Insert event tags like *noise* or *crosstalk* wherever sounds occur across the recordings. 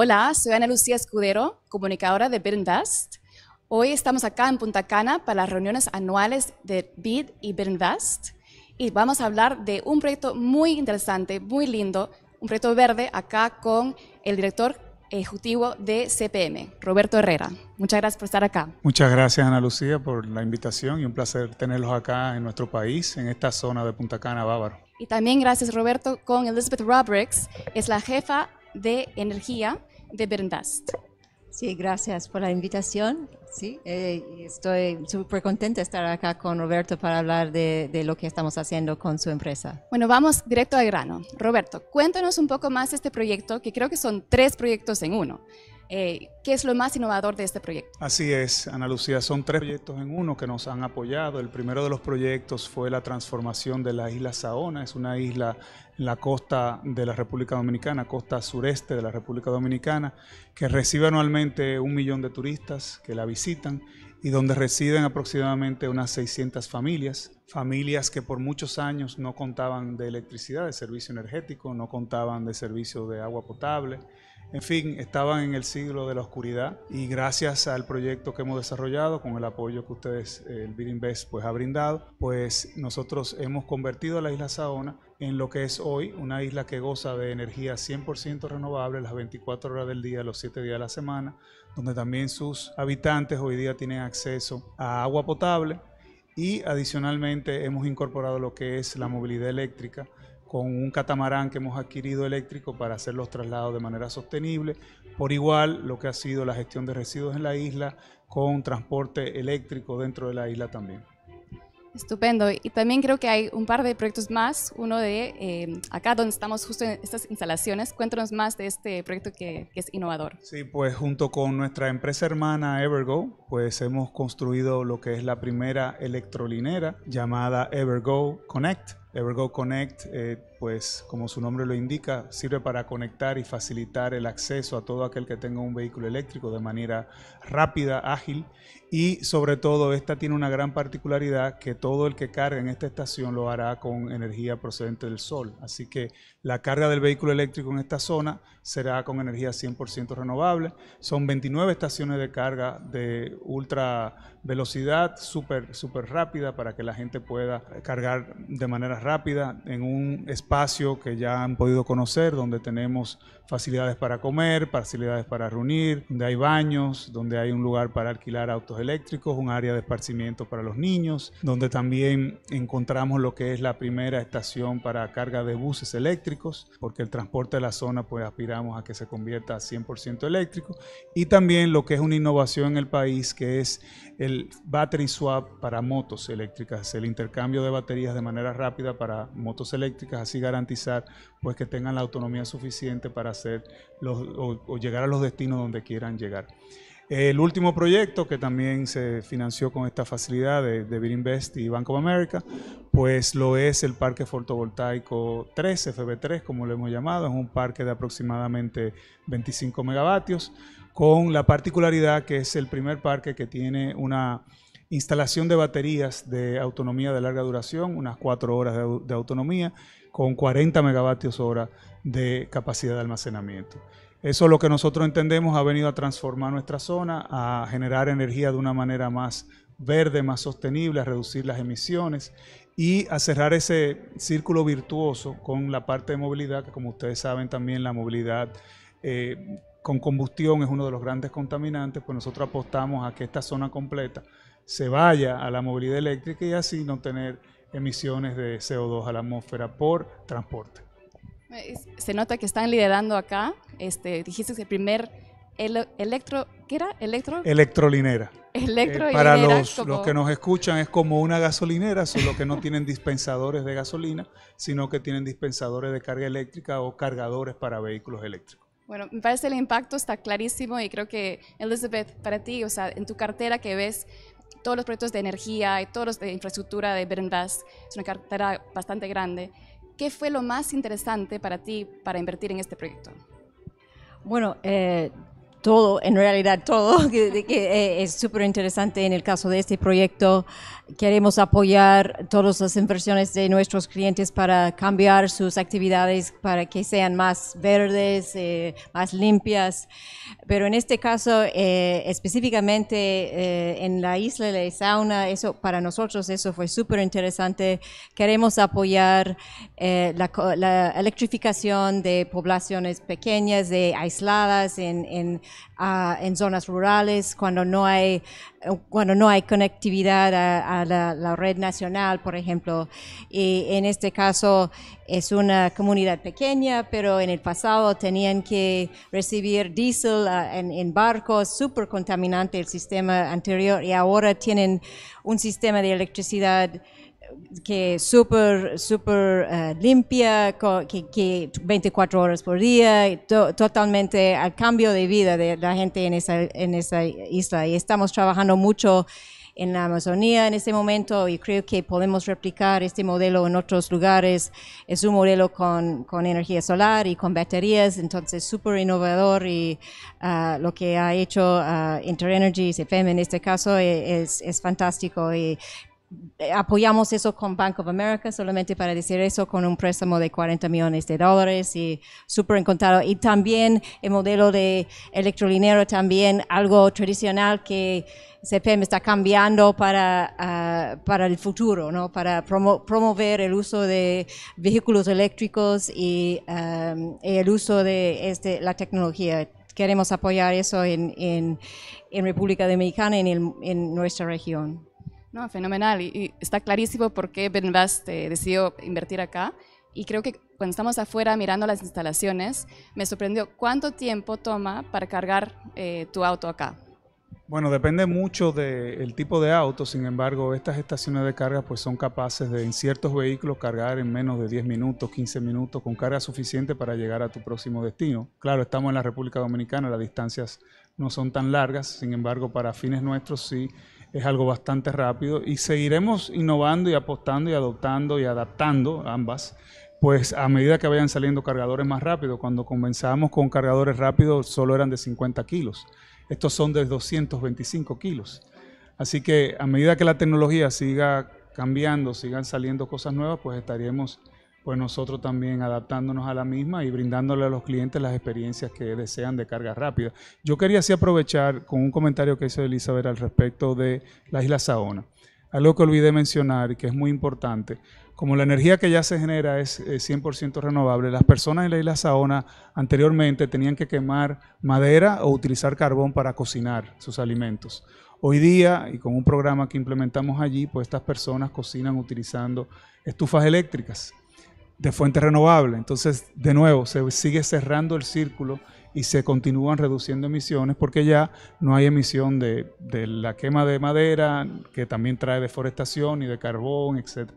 Hola, soy Ana Lucía Escudero, comunicadora de Bid Hoy estamos acá en Punta Cana para las reuniones anuales de Bid y Bid y vamos a hablar de un proyecto muy interesante, muy lindo, un proyecto verde acá con el director ejecutivo de CPM, Roberto Herrera. Muchas gracias por estar acá. Muchas gracias Ana Lucía por la invitación y un placer tenerlos acá en nuestro país, en esta zona de Punta Cana Bávaro. Y también gracias Roberto con Elizabeth Roberts, es la jefa de Energía de Berndast. Sí, gracias por la invitación. Sí, eh, estoy súper contenta de estar acá con Roberto para hablar de, lo que estamos haciendo con su empresa. Bueno, vamos directo al grano. Roberto, cuéntanos un poco más de este proyecto, que creo que son tres proyectos en uno. Eh, ¿Qué es lo más innovador de este proyecto? Así es, Ana Lucía, son tres proyectos en uno que nos han apoyado. El primero de los proyectos fue la transformación de la isla Saona, es una isla la costa de la República Dominicana, costa sureste de la República Dominicana, que recibe anualmente un millón de turistas que la visitan y donde residen aproximadamente unas 600 familias, familias que por muchos años no contaban de electricidad, de servicio energético, no contaban de servicio de agua potable en fin, estaban en el siglo de la oscuridad y gracias al proyecto que hemos desarrollado, con el apoyo que ustedes, eh, el Bidinvest, pues ha brindado, pues nosotros hemos convertido a la isla Saona en lo que es hoy una isla que goza de energía 100% renovable las 24 horas del día, los 7 días de la semana, donde también sus habitantes hoy día tienen acceso a agua potable y adicionalmente hemos incorporado lo que es la movilidad eléctrica con un catamarán que hemos adquirido eléctrico para hacer los traslados de manera sostenible. Por igual, lo que ha sido la gestión de residuos en la isla con transporte eléctrico dentro de la isla también. Estupendo. Y también creo que hay un par de proyectos más. Uno de eh, acá donde estamos justo en estas instalaciones. Cuéntanos más de este proyecto que, que, es innovador. Sí, pues junto con nuestra empresa hermana Evergo, pues hemos construido lo que es la primera electrolinera llamada Evergo Connect Evergo Connect, eh, pues como su nombre lo indica, sirve para conectar y facilitar el acceso a todo aquel que tenga un vehículo eléctrico de manera rápida, ágil y sobre todo esta tiene una gran particularidad que todo el que carga en esta estación lo hará con energía procedente del sol. Así que la carga del vehículo eléctrico en esta zona será con energía 100% renovable. Son 29 estaciones de carga de ultra velocidad, súper súper rápida para que la gente pueda cargar de manera rápida en un espacio que ya han podido conocer, donde tenemos facilidades para comer, facilidades para reunir, donde hay baños, donde hay un lugar para alquilar autos eléctricos, un área de esparcimiento para los niños, donde también encontramos lo que es la primera estación para carga de buses eléctricos, porque el transporte de la zona pues aspiramos a que se convierta a 100% eléctrico, y también lo que es una innovación en el país que es el battery swap para motos eléctricas, el intercambio de baterías de manera rápida para motos eléctricas, así garantizar pues que tengan la autonomía suficiente para hacer o, llegar a los destinos donde quieran llegar. El último proyecto que también se financió con esta facilidad de, de Invest y Bank of America, pues lo es el Parque Fotovoltaico 3, FB3, como lo hemos llamado. Es un parque de aproximadamente 25 megavatios, con la particularidad que es el primer parque que tiene una instalación de baterías de autonomía de larga duración, unas 4 horas de, de autonomía, con 40 megavatios hora de capacidad de almacenamiento. Eso es lo que nosotros entendemos ha venido a transformar nuestra zona, a generar energía de una manera más verde, más sostenible, a reducir las emisiones y a cerrar ese círculo virtuoso con la parte de movilidad, que como ustedes saben también la movilidad eh, con combustión es uno de los grandes contaminantes, pues nosotros apostamos a que esta zona completa se vaya a la movilidad eléctrica y así no tener emisiones de CO2 a la atmósfera por transporte. Se nota que están liderando acá. Este, dijiste que el primer electro, ¿qué era? Electro. Electrolinera. Eh, para los, que nos escuchan es como una gasolinera, solo que no tienen dispensadores de gasolina, sino que tienen dispensadores de carga eléctrica o cargadores para vehículos eléctricos. Bueno, me parece el impacto está clarísimo y creo que Elizabeth, para ti, o sea, en tu cartera que ves todos los proyectos de energía y todos los de infraestructura de Berendaz, es una cartera bastante grande. ¿Qué fue lo más interesante para ti para invertir en este proyecto? Bueno, eh, todo, en realidad todo, *laughs* que, eh, es súper interesante en el caso de este proyecto. Queremos apoyar todas las inversiones de nuestros clientes para cambiar sus actividades para que sean más verdes, eh, más limpias. Pero en este caso, eh, específicamente en la isla de Sauna, eso, para nosotros eso fue súper interesante. Queremos apoyar la, electrificación de poblaciones pequeñas, de aisladas, en Ah, en zonas rurales, cuando no hay, eh, cuando no hay conectividad a, la, red nacional, por ejemplo. Y en este caso es una comunidad pequeña, pero en el pasado tenían que recibir diésel ah, en, barcos, súper contaminante el sistema anterior, y ahora tienen un sistema de electricidad que súper, súper eh, limpia, que, que, 24 horas por día, totalmente al cambio de vida de la gente en esa, en esa isla. Y estamos trabajando mucho en la Amazonía en este momento y creo que podemos replicar este modelo en otros lugares. Es un modelo con, con energía solar y con baterías, entonces súper innovador y ah, lo que ha hecho uh, ah, Interenergy, CFM e e en este caso, eh, es, es fantástico y apoyamos eso con Bank of America, solamente para decir eso, con un préstamo de 40 millones de dólares y súper encantado, Y también el modelo de electrolinero, también algo tradicional que CPM está cambiando ah, para, el futuro, ¿no? para promover el uso de vehículos eléctricos y, el uso de este, la tecnología. Queremos apoyar eso en, en, en República Dominicana, en, en nuestra región. No, fenomenal. Y, está clarísimo por qué Benvest eh, decidió invertir acá. Y creo que cuando estamos afuera mirando las instalaciones, me sorprendió cuánto tiempo toma para cargar eh, tu auto acá. Bueno, depende mucho del tipo de auto, sin embargo, estas estaciones de carga pues son capaces de en ciertos vehículos cargar en menos de 10 minutos, 15 minutos, con carga suficiente para llegar a tu próximo destino. Claro, estamos en la República Dominicana, las distancias no son tan largas, sin embargo, para fines nuestros sí es algo bastante rápido y seguiremos innovando y apostando y adoptando y adaptando ambas pues a medida que vayan saliendo cargadores más rápidos, cuando comenzamos con cargadores rápidos solo eran de 50 kilos, estos son de 225 kilos. Así que a medida que la tecnología siga cambiando, sigan saliendo cosas nuevas, pues estaríamos pues nosotros también adaptándonos a la misma y brindándole a los clientes las experiencias que desean de carga rápida. Yo quería así aprovechar con un comentario que hizo Elizabeth al respecto de la isla Saona. Algo que olvidé mencionar y que es muy importante, como la energía que ya se genera es 100% renovable, las personas en la isla Saona anteriormente tenían que quemar madera o utilizar carbón para cocinar sus alimentos. Hoy día, y con un programa que implementamos allí, pues estas personas cocinan utilizando estufas eléctricas de fuente renovable. Entonces, de nuevo, se sigue cerrando el círculo y se continúan reduciendo emisiones porque ya no hay emisión de, la quema de madera, que también trae deforestación y de carbón, etc.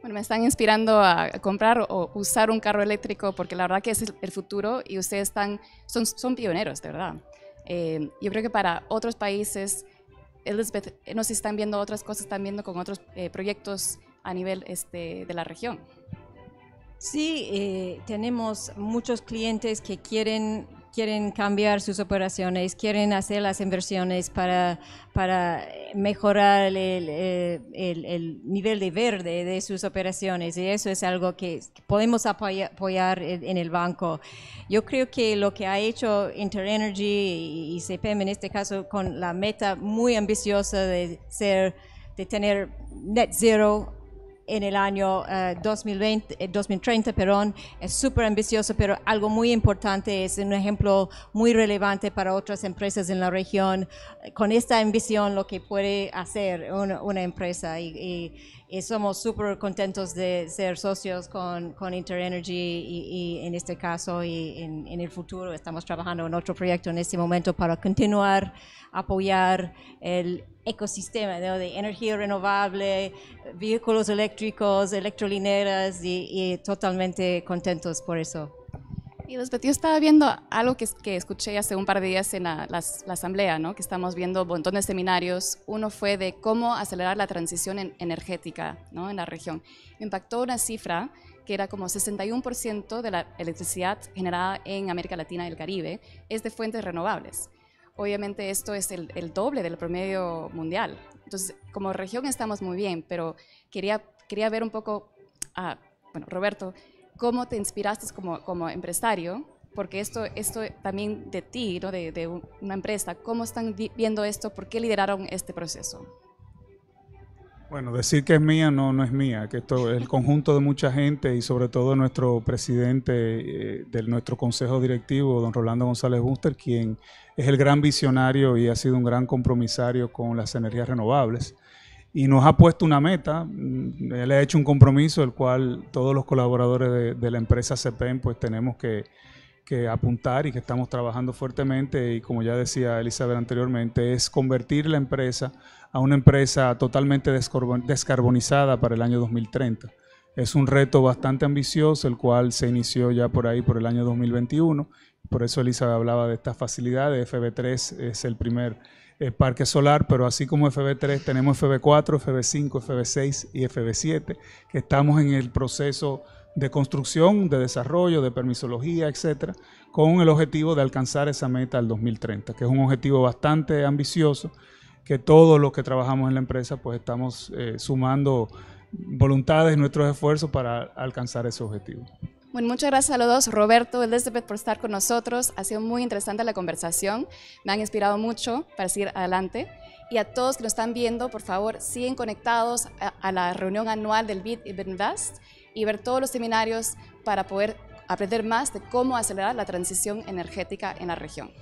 Bueno, me están inspirando a comprar o usar un carro eléctrico porque la verdad que es el futuro y ustedes están, son, son pioneros, de verdad. Eh, yo creo que para otros países, Elizabeth, no se están viendo otras cosas, están viendo con otros eh, proyectos a nivel este, de la región. Sí, eh, tenemos muchos clientes que quieren quieren cambiar sus operaciones, quieren hacer las inversiones para, para mejorar el, eh, nivel de verde de sus operaciones. Y eso es algo que podemos apoyar en el banco. Yo creo que lo que ha hecho Interenergy y CPM en este caso con la meta muy ambiciosa de ser de tener net zero en el año 2020, eh, 2030, eh, es súper ambicioso, pero algo muy importante, es un ejemplo muy relevante para otras empresas en la región, con esta ambición lo que puede hacer una, empresa y, somos súper contentos de ser socios con, con Interenergy y, en este caso y en, en, el futuro estamos trabajando en otro proyecto en este momento para continuar apoyar el ecosistema de energía renovable, vehículos eléctricos, electrolineras y, totalmente contentos por eso. Y los yo estaba viendo algo que, escuché hace un par de días en la, asamblea, ¿no? que estamos viendo un montón de seminarios. Uno fue de cómo acelerar la transición energética en la región. Impactó una cifra que era como 61% de la electricidad generada en América Latina y el Caribe es de fuentes renovables obviamente esto es el, doble del promedio mundial. Entonces, como región estamos muy bien, pero quería, quería ver un poco, ah, bueno, Roberto, cómo te inspiraste como, empresario, porque esto, esto también de ti, ¿no? de, de una empresa, cómo están viendo esto, por qué lideraron este proceso. Bueno, decir que es mía no, no es mía, que esto es el conjunto de mucha gente y sobre todo nuestro presidente eh, de nuestro consejo directivo, don Rolando González Buster, quien es el gran visionario y ha sido un gran compromisario con las energías renovables. Y nos ha puesto una meta, mm, él ha hecho un compromiso, el cual todos los colaboradores de, de la empresa CEPEN pues tenemos que que apuntar y que estamos trabajando fuertemente y como ya decía Elizabeth anteriormente, es convertir la empresa a una empresa totalmente descarbonizada para el año 2030. Es un reto bastante ambicioso, el cual se inició ya por ahí por el año 2021. Por eso Elizabeth hablaba de estas facilidades. FB3 es el primer eh, parque solar, pero así como FB3 tenemos FB4, FB5, FB6 y FB7, que estamos en el proceso de construcción, de desarrollo, de permisología, etcétera, con el objetivo de alcanzar esa meta al 2030, que es un objetivo bastante ambicioso, que todos los que trabajamos en la empresa pues estamos eh, sumando voluntades, nuestros esfuerzos para alcanzar ese objetivo. Bueno, muchas gracias a los dos, Roberto, Elizabeth, por estar con nosotros. Ha sido muy interesante la conversación, me han inspirado mucho para seguir adelante. Y a todos que nos están viendo, por favor, siguen conectados a, la reunión anual del BID Invest y ver todos los seminarios para poder aprender más de cómo acelerar la transición energética en la región.